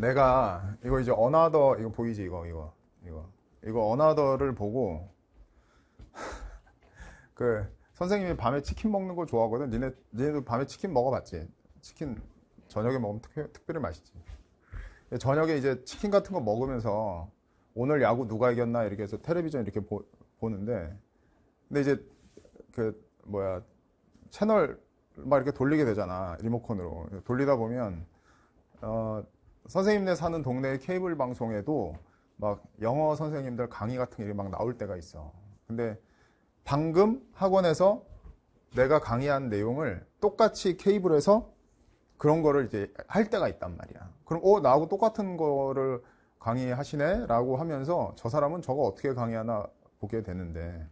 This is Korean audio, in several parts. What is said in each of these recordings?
내가 이거 이제 어나더 이거 보이지 이거 이거 이거 이거 어나더를 보고 그 선생님이 밤에 치킨 먹는 거 좋아하거든. 니네 니네도 밤에 치킨 먹어봤지? 치킨 저녁에 먹으면 특, 특별히 맛있지. 저녁에 이제 치킨 같은 거 먹으면서 오늘 야구 누가 이겼나 이렇게 해서 텔레비전 이렇게 보, 보는데 근데 이제 그 뭐야 채널 막 이렇게 돌리게 되잖아 리모컨으로 돌리다 보면 어 선생님네 사는 동네 케이블 방송에도 막 영어 선생님들 강의 같은 게 막 나올 때가 있어. 근데 방금 학원에서 내가 강의한 내용을 똑같이 케이블에서 그런 거를 이제 할 때가 있단 말이야. 그럼 어 나하고 똑같은 거를 강의하시네라고 하면서 저 사람은 저거 어떻게 강의하나 보게 되는데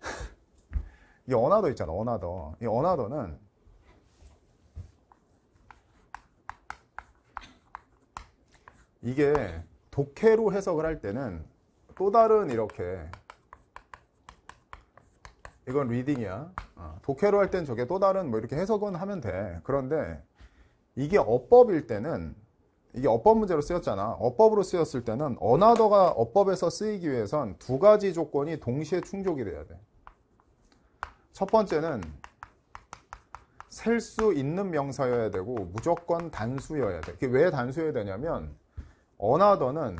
이언어도 있잖아. 언어도이언어도는 이게 독해로 해석을 할 때는 또 다른 이렇게 이건 리딩이야. 어, 독해로 할 땐 저게 또 다른 뭐 이렇게 해석은 하면 돼. 그런데 이게 어법일 때는 이게 어법 문제로 쓰였잖아. 어법으로 쓰였을 때는 어나더가 어법에서 쓰이기 위해선 두 가지 조건이 동시에 충족이 돼야 돼. 첫 번째는 셀 수 있는 명사여야 되고 무조건 단수여야 돼. 그게 왜 단수여야 되냐면 언 n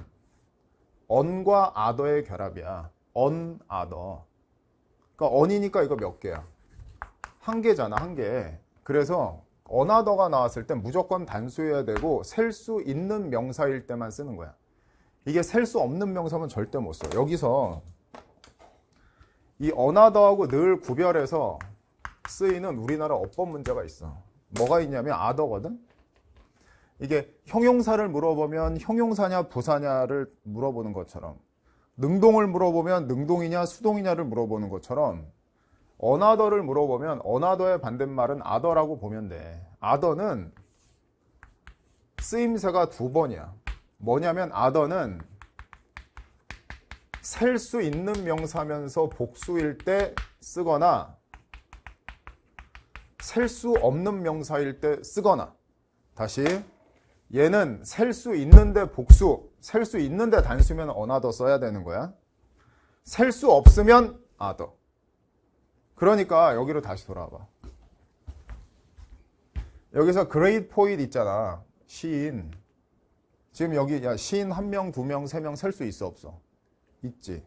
더는언과아더의 결합이야. 언 n 더 그러니까 언이니까 이거 몇 개야? 한 개잖아, 한 개. 그래서 언 n 더가 나왔을 때 무조건 단수여야 되고 셀 수 있는 명사일 때만 쓰는 거야. 이게 셀 수 없는 명사면 절대 못 써. 여기서 이언 n 더하고늘 구별해서 쓰이는 우리나라 어법 문제가 있어. 뭐가 있냐면 아더거든 이게 형용사를 물어보면 형용사냐 부사냐를 물어보는 것처럼 능동을 물어보면 능동이냐 수동이냐를 물어보는 것처럼 어나더를 물어보면 어나더의 반대말은 아더라고 보면 돼. 아더는 쓰임새가 두 번이야. 뭐냐면 아더는 셀 수 있는 명사면서 복수일 때 쓰거나 셀 수 없는 명사일 때 쓰거나 다시 얘는 셀 수 있는데 복수, 셀 수 있는데 단수면 어나더 써야 되는 거야. 셀 수 없으면 아더. 그러니까 여기로 다시 돌아와 봐. 여기서 그레이드 포인트 있잖아. 시인. 지금 여기 야 시인 한 명, 두 명, 세 명 셀 수 있어 없어? 있지.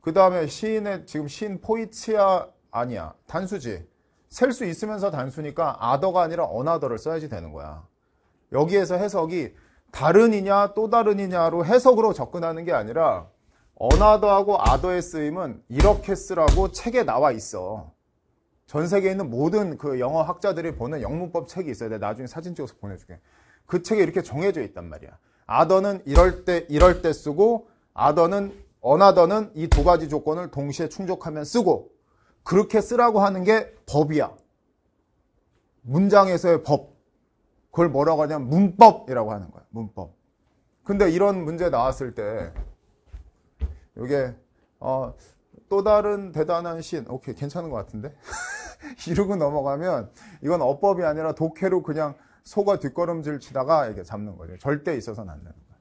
그 다음에 시인의 지금 시인 포이츠야 아니야. 단수지. 셀 수 있으면서 단수니까 아더가 아니라 어나더를 써야지 되는 거야. 여기에서 해석이 다른이냐 또 다른이냐로 해석으로 접근하는 게 아니라 어나더하고 아더의 쓰임은 이렇게 쓰라고 책에 나와 있어. 전 세계에 있는 모든 그 영어 학자들이 보는 영문법 책이 있어야 돼. 나중에 사진 찍어서 보내줄게. 그 책에 이렇게 정해져 있단 말이야. 아더는 이럴 때 이럴 때 쓰고 아더는 어나더는 이 두 가지 조건을 동시에 충족하면 쓰고 그렇게 쓰라고 하는 게 법이야. 문장에서의 법. 그걸 뭐라고 하냐면 문법이라고 하는 거야. 문법. 근데 이런 문제 나왔을 때 이게 어, 또 다른 대단한 신 오케이 괜찮은 것 같은데 이러고 넘어가면 이건 어법이 아니라 독해로 그냥 소가 뒷걸음질 치다가 이게 잡는 거죠. 절대 있어서는 안 되는 거예요.